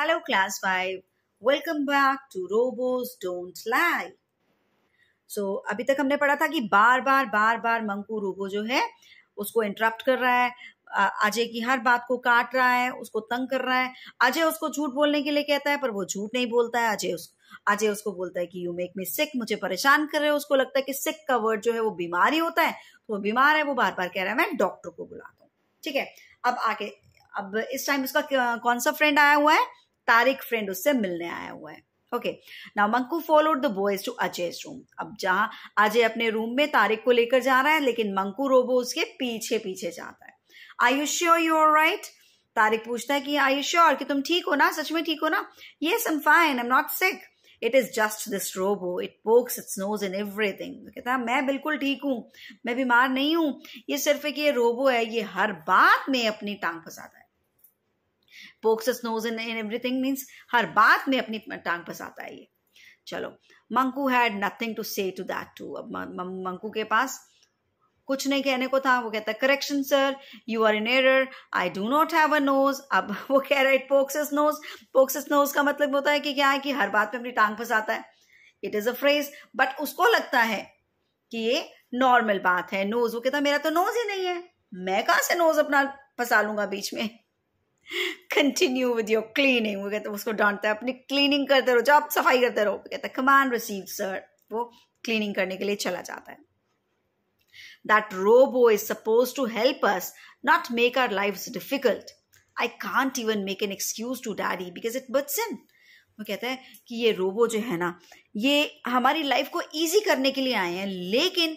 Hello, class 5. Welcome back to Robos Don't Lie. So so, अभी तक हमने पढ़ा था कि बार बार बार बार मंकू रोबो जो है उसको इंटरप्ट कर रहा है अजय की हर बात को काट रहा है उसको तंग कर रहा है अजय उसको झूठ बोलने के लिए कहता है पर वो झूठ नहीं बोलता है अजय उसको अजय उसको बोलता है कि यू मेक मी सिक मुझे परेशान कर रहे हो उसको लगता है कि सिक का वर्ड जो है वो बीमारी होता है तो वो बीमार है वो बार बार कह रहा है मैं डॉक्टर को बुलाता हूँ ठीक है अब आगे अब इस टाइम उसका कौन सा फ्रेंड आया हुआ है तारिक फ्रेंड उससे मिलने आया हुआ है okay now Manku followed the boys to Ajay room अब जहां अजय अपने रूम में तारिक को लेकर जा रहा है लेकिन मंकू रोबो उसके पीछे पीछे जाता है I you sure you are right Tariq पूछता है कि आई यू श्योर कि तुम ठीक हो ना सच में ठीक हो ना ये some fine I am not sick it is just this robo it pokes its nose in everything कहता है मैं बिल्कुल ठीक हूं मैं बीमार नहीं हूं ये सिर्फ एक ये रोबो है ये हर बात में अपनी टांग फंसाता है pokes nose in in everything means हर बात में अपनी टांग फंसाता है ये चलो Manku had nothing to say to that to अब मंकू के पास कुछ नहीं कहने को था वो कहता correction sir you are in error I do not have a nose अब वो कह रहा है पोक्सस नोज पोक्सस नोज का मतलब होता है कि क्या है कि हर बात में अपनी टांग फंसाता है it is a phrase but उसको लगता है कि ये नॉर्मल बात है नोज वो कहता मेरा तो नोज ही नहीं है मैं कहां से नोज अपना फंसा लूंगा बीच में कंटिन्यू विद योर क्लीनिंग वो कहते उसको डांटता है अपनी क्लीनिंग करते रहो जो आप सफाई करते रहो कहता कमान रिसीव सर वो क्लीनिंग करने के लिए चला जाता है that robo is suppose to help us not make our life difficult I can't even make an excuse to daddy because it butts in वो कहता है कि ये रोबो जो है ना ये हमारी लाइफ को ईजी करने के लिए आए हैं लेकिन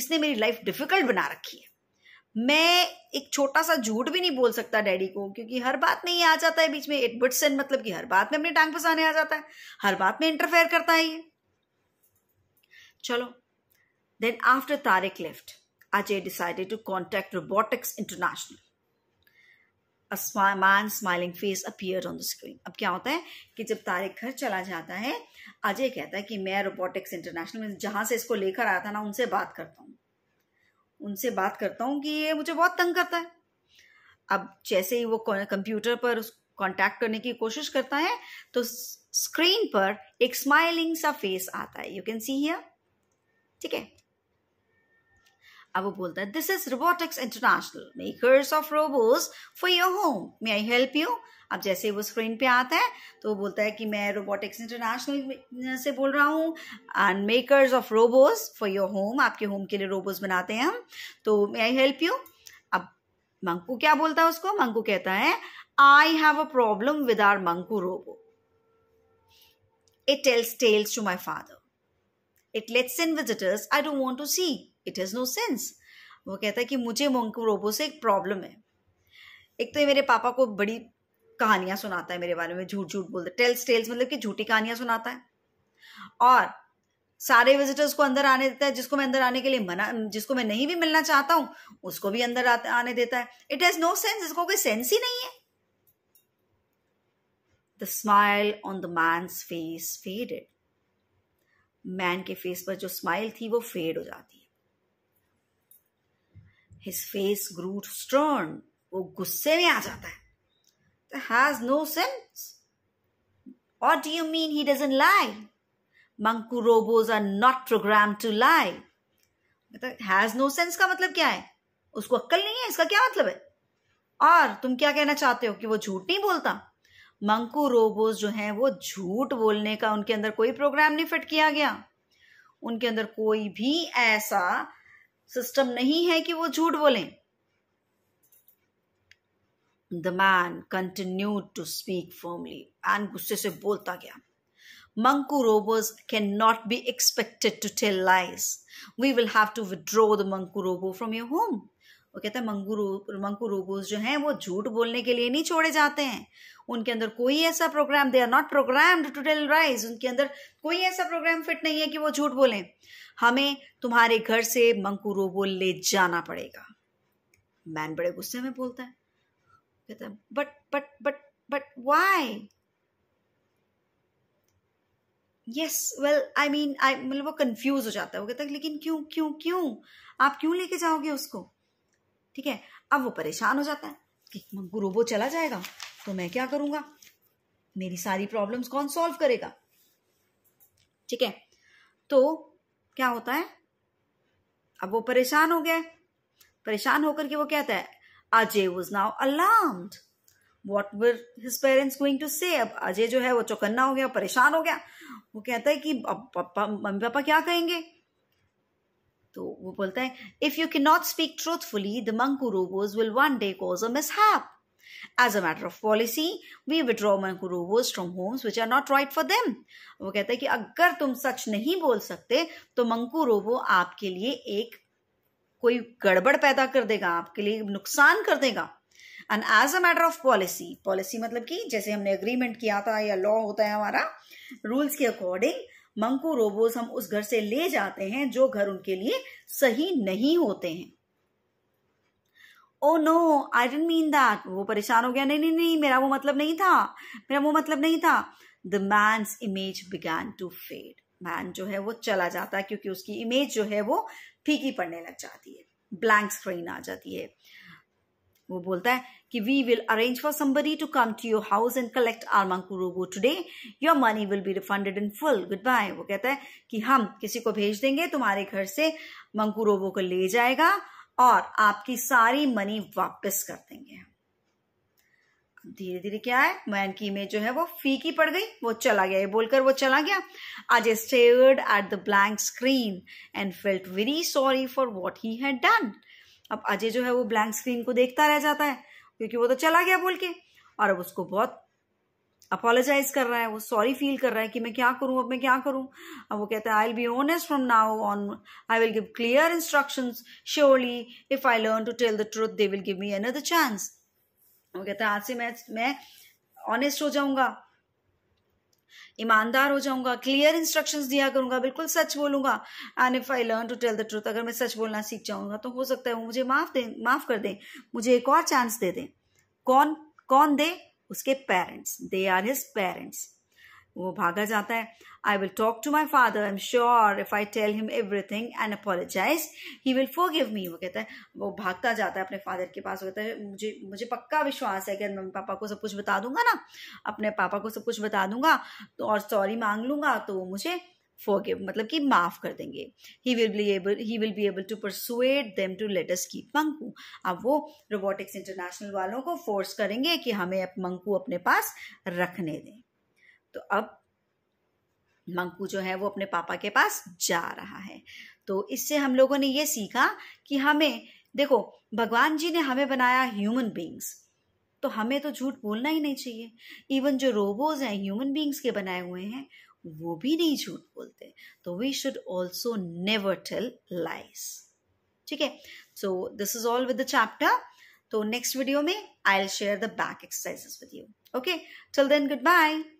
इसने मेरी लाइफ डिफिकल्ट बना रखी है मैं एक छोटा सा झूठ भी नहीं बोल सकता डैडी को क्योंकि हर बात में ये आ जाता है बीच में एंड मतलब कि हर बात में अपने टांग फंसाने आ जाता है हर बात में इंटरफेयर करता है ये चलो then after Tariq left Ajay decided to contact Robotics International man smiling face appear on the screen अब क्या होता है कि जब तारिक घर चला जाता है अजय कहता है कि मैं रोबोटिक्स इंटरनेशनल में जहां से इसको लेकर आया था ना उनसे बात करता हूँ उनसे बात करता हूँ कि ये मुझे बहुत तंग करता है अब जैसे ही वो कंप्यूटर पर उस कांटेक्ट करने की कोशिश करता है तो स्क्रीन पर एक स्माइलिंग सा फेस आता है यू कैन सी हियर ठीक है अब वो बोलता है this is Robotics International makers of robots for your home may I help you अब जैसे वो स्क्रीन पे आता है तो वो बोलता है कि मैं रोबोटिक्स इंटरनेशनल से बोल रहा हूँ and makers of robos for your home आपके होम के लिए रोबोस बनाते हैं हम तो मे आई हेल्प यू अब मंकू क्या बोलता है उसको मंकू कहता है I have a problem with our Manku robo it tells tells to my father it lets in visitors I don't want to see it has no sense वो कहता है कि मुझे मोंकू रोबो से एक प्रॉब्लम है एक तो ये मेरे पापा को बड़ी कहानियाँ सुनाता है मेरे बारे में झूठ झूठ बोलता है टेल्स टेल्स मतलब कि झूठी कहानियाँ सुनाता है और सारे विजिटर्स को अंदर आने देता है जिसको मैं अंदर आने के लिए मना जिसको मैं नहीं भी मिलना चाहता हूँ उसको भी अंदर आने देता है इट हैज नो सेंस इसको कोई सेंस ही नहीं है the smile on the man's face faded man के फेस पर जो स्माइल थी वो फेड हो जाती है हिज फेस ग्रू स्ट्रॉन्ग वो गुस्से में आ जाता है हैज नो सेंस और do you mean he doesn't lie Manku robos are not program to lie मतलब हैज नो सेंस का मतलब क्या है उसको अक्कल नहीं है इसका क्या मतलब है और तुम क्या कहना चाहते हो कि वो झूठ नहीं बोलता मंकू रोबोस जो हैं वो झूठ बोलने का उनके अंदर कोई प्रोग्राम नहीं फिट किया गया उनके अंदर कोई भी ऐसा सिस्टम नहीं है कि वो झूठ बोलें the man continue to speak firmly and गुस्से से बोलता गया Manku robos cannot be expected to tell lies. We will have to withdraw the Manku robo from your home. वो कहता है मंगू रो मंकू रोबोस जो हैं वो झूठ बोलने के लिए नहीं छोड़े जाते हैं उनके अंदर कोई ऐसा program they are not program to tell lies उनके अंदर कोई ऐसा प्रोग्राम फिट नहीं है कि वो झूठ बोलें हमें तुम्हारे घर से मंकू रोबो ले जाना पड़ेगा मैन बड़े गुस्से में बोलता है कहता है but but but but why yes well I mean I मतलब वो कंफ्यूज हो जाता है वो कहता है लेकिन क्यों क्यों क्यों आप क्यों लेके जाओगे उसको ठीक है अब वो परेशान हो जाता है कि गुरु वो चला जाएगा तो मैं क्या करूंगा मेरी सारी प्रॉब्लम्स कौन सॉल्व करेगा ठीक है तो क्या होता है अब वो परेशान हो गया परेशान होकर के वो कहता है Ajay was now alarmed what were his parents going to say अब अजय जो है वो चौकन्ना हो गया परेशान हो गया वो कहता है कि अब पापा मम्मी पापा क्या कहेंगे तो वो बोलता है if you can not speak truthfully the Manku robos will one day cause a mishap as a matter of policy we withdraw Manku robos from homes which are not right for them वो कहता है कि अगर तुम सच नहीं बोल सकते तो मंकू रोबो आपके लिए एक कोई गड़बड़ पैदा कर देगा आपके लिए नुकसान कर देगा and as a matter of policy policy मतलब कि जैसे हमने अग्रीमेंट किया था या लॉ होता है हमारा रूल्स के अकॉर्डिंग मंकू रोबोस हम उस घर से ले जाते हैं जो घर उनके लिए सही नहीं होते हैं oh no I didn't mean that वो परेशान हो गया नहीं नहीं नहीं मेरा वो मतलब नहीं था मेरा वो मतलब नहीं था the man's image began to fade man जो है वो चला जाता है क्योंकि उसकी इमेज जो है वो फीकी पड़ने लग जाती है ब्लैंक स्क्रीन आ जाती है वो बोलता है कि we will arrange for somebody to come to your house and collect आरमांकू रोबो today your money will be refunded in full good bye वो कहता है कि हम किसी को भेज देंगे तुम्हारे घर से मंकू रोबो को ले जाएगा और आपकी सारी मनी वापस कर देंगे धीरे धीरे क्या है मैन की इमेज जो है वो फीकी पड़ गई वो चला गया ये बोलकर वो चला गया Ajay stared at the blank screen and felt very sorry for what he had done अब अजय जो है वो ब्लैंक स्क्रीन को देखता रह जाता है क्योंकि वो तो चला गया बोल के और अब उसको बहुत अपोलोजाइज कर रहा है वो सॉरी फील कर रहा है कि मैं क्या करूं अब मैं क्या करूं अब वो कहता है I will be honest from now on I will give clear instruction surely if I learn to tell the truth they will give me another chance वो कहता है आज से मैं मैं ऑनेस्ट हो जाऊंगा ईमानदार हो जाऊंगा क्लियर इंस्ट्रक्शंस दिया करूंगा बिल्कुल सच बोलूंगा and if I learn to tell the truth अगर मैं सच बोलना सीख जाऊंगा तो हो सकता है वो मुझे माफ दे माफ कर दें मुझे एक और चांस दे दें कौन कौन दे उसके parents they are his parents वो भागा जाता है I will talk to my father I am sure if I tell him everything and apologize he will forgive me वो कहता है वो भागता जाता है अपने फादर के पास वो कहता है मुझे मुझे पक्का विश्वास है कि मम्मी पापा को सब कुछ बता दूंगा ना अपने पापा को सब कुछ बता दूंगा तो और सॉरी मांग लूंगा तो वो मुझे फोगिव मतलब कि माफ कर देंगे he will be able he will be able to persuade them to let us keep Manku अब वो रोबोटिक्स इंटरनेशनल वालों को फोर्स करेंगे कि हमें मंकू अपने पास रखने दें तो अब मंकू जो है वो अपने पापा के पास जा रहा है तो इससे हम लोगों ने ये सीखा कि हमें देखो भगवान जी ने हमें बनाया ह्यूमन बींग्स तो हमें तो झूठ बोलना ही नहीं चाहिए इवन जो रोबोज हैं ह्यूमन बींग्स के बनाए हुए हैं वो भी नहीं झूठ बोलते तो we should also never tell lies ठीक है so this is all with the chapter तो नेक्स्ट वीडियो में I will share the back exercises with you okay till then good bye